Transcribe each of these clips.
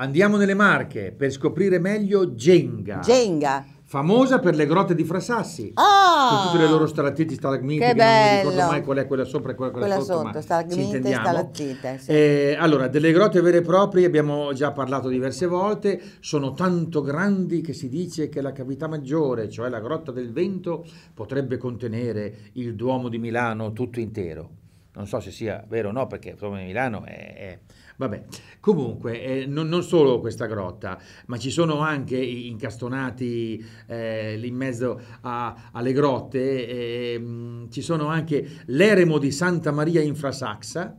Andiamo nelle Marche per scoprire meglio Genga. Genga. Famosa per le grotte di Frasassi. Ah! Con tutte le loro stalattiti, stalagmiti. Che, che bello. non ricordo mai qual è quella sopra e quella, quella, quella sotto. sotto stalagmite e stalattite. Sì. Eh, allora, delle grotte vere e proprie abbiamo già parlato diverse volte. Sono tanto grandi che si dice che la cavità maggiore, cioè la grotta del vento, potrebbe contenere il Duomo di Milano tutto intero non so se sia vero o no perché proprio Milano è, è... Vabbè, comunque eh, non, non, solo questa grotta, ma ci sono anche incastonati eh, lì in mezzo a, alle grotte, eh, ci sono anche l'eremo di Santa Maria Infrasaxa,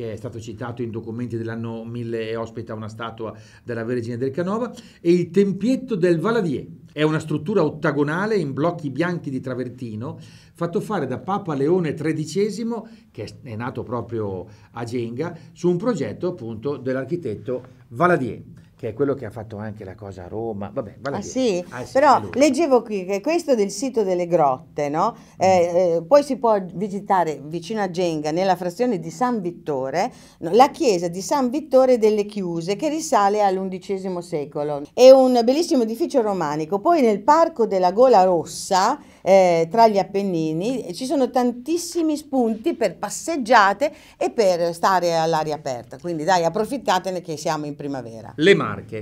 che è stato citato in documenti dell'anno 1000 e ospita una statua della Vergine del Canova, e il Tempietto del Valadier. È una struttura ottagonale in blocchi bianchi di travertino, fatto fare da Papa Leone XIII, che è nato proprio a Genga, su un progetto appunto dell'architetto Valadier che è quello che ha fatto anche la cosa a Roma. Vabbè, vale ah, sì? ah, sì? però leggevo qui che questo del sito delle grotte, no? eh, mm. eh, poi si può visitare vicino a Genga, nella frazione di San Vittore, la chiesa di San Vittore delle Chiuse, che risale all'undicesimo secolo. È un bellissimo edificio romanico. Poi nel parco della Gola Rossa, eh, tra gli Appennini, ci sono tantissimi spunti per passeggiate e per stare all'aria aperta. Quindi dai, approfittatene che siamo in primavera. Le mani. Marche.